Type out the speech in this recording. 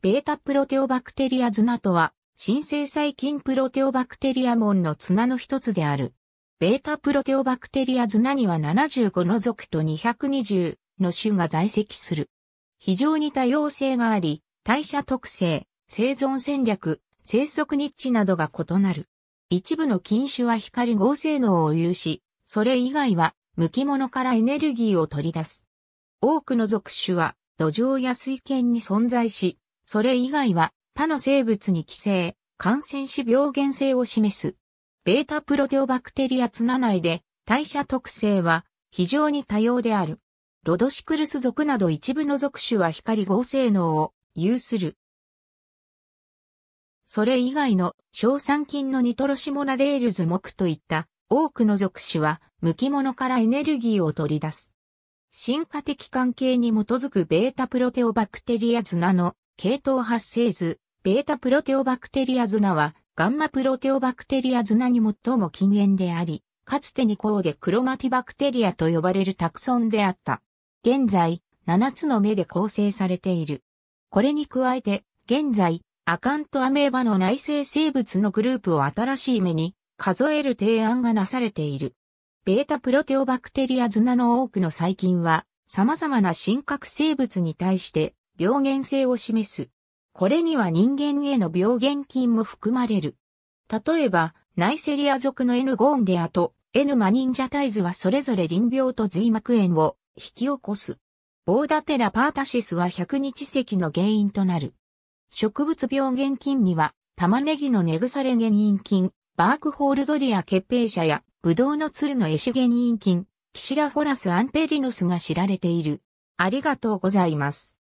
ベータプロテオバクテリアズナとは、新生細菌プロテオバクテリアモンの綱の一つである。ベータプロテオバクテリアズナには75の属と220の種が在籍する。非常に多様性があり、代謝特性、生存戦略、生息日地などが異なる。一部の菌種は光合成能を有し、それ以外は、向き物からエネルギーを取り出す。多くの属種は、土壌や水圏に存在し、それ以外は他の生物に寄生、感染し病原性を示す。ベータプロテオバクテリアツナ内で代謝特性は非常に多様である。ロドシクルス属など一部の属種は光合成能を有する。それ以外の硝酸菌のニトロシモナデールズ木といった多くの属種は無機物からエネルギーを取り出す。進化的関係に基づくベータプロテオバクテリアツナの系統発生図、ベータプロテオバクテリアズナは、ガンマプロテオバクテリアズナに最も近縁であり、かつてにこうでクロマティバクテリアと呼ばれるタクソンであった。現在、7つの目で構成されている。これに加えて、現在、アカントアメーバの内生生物のグループを新しい目に数える提案がなされている。ベータプロテオバクテリアズナの多くの細菌は、様々な真核生物に対して病原性を示す。これには人間への病原菌も含まれる。例えば、ナイセリア族の N ゴーンデアと N マニンジャタイズはそれぞれ臨病と髄膜炎を引き起こす。ボーダテラパータシスは100日咳の原因となる。植物病原菌には、玉ねぎの根腐れ原因菌、バークホールドリア血平者や、ブドウの鶴のエシ原因菌、キシラフォラスアンペリノスが知られている。ありがとうございます。